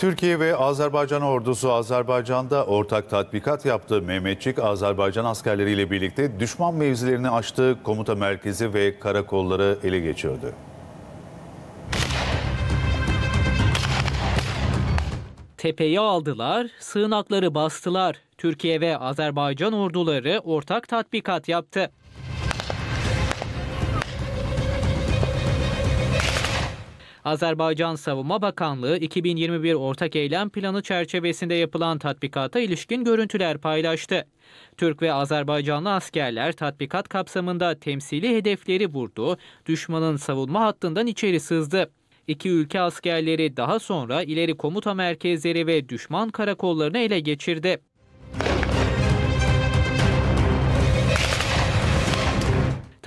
Türkiye ve Azerbaycan ordusu Azerbaycan'da ortak tatbikat yaptı. Mehmetçik Azerbaycan askerleriyle birlikte düşman mevzilerini açtığı komuta merkezi ve karakolları ele geçirdi. Tepeyi aldılar, sığınakları bastılar. Türkiye ve Azerbaycan orduları ortak tatbikat yaptı. Azerbaycan Savunma Bakanlığı 2021 ortak eylem planı çerçevesinde yapılan tatbikata ilişkin görüntüler paylaştı. Türk ve Azerbaycanlı askerler tatbikat kapsamında temsili hedefleri vurdu, düşmanın savunma hattından içeri sızdı. İki ülke askerleri daha sonra ileri komuta merkezleri ve düşman karakollarını ele geçirdi.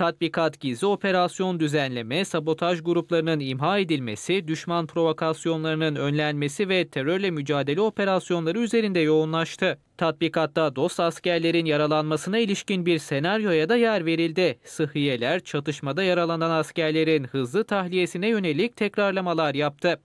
tatbikat, gizli operasyon düzenleme, sabotaj gruplarının imha edilmesi, düşman provokasyonlarının önlenmesi ve terörle mücadele operasyonları üzerinde yoğunlaştı. Tatbikatta dost askerlerin yaralanmasına ilişkin bir senaryoya da yer verildi. Sıhhiyeler çatışmada yaralanan askerlerin hızlı tahliyesine yönelik tekrarlamalar yaptı.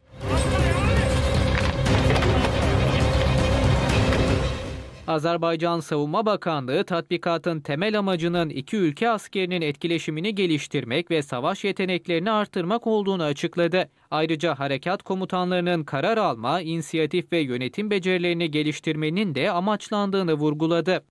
Azerbaycan Savunma Bakanlığı tatbikatın temel amacının iki ülke askerinin etkileşimini geliştirmek ve savaş yeteneklerini artırmak olduğunu açıkladı. Ayrıca harekat komutanlarının karar alma, inisiyatif ve yönetim becerilerini geliştirmenin de amaçlandığını vurguladı.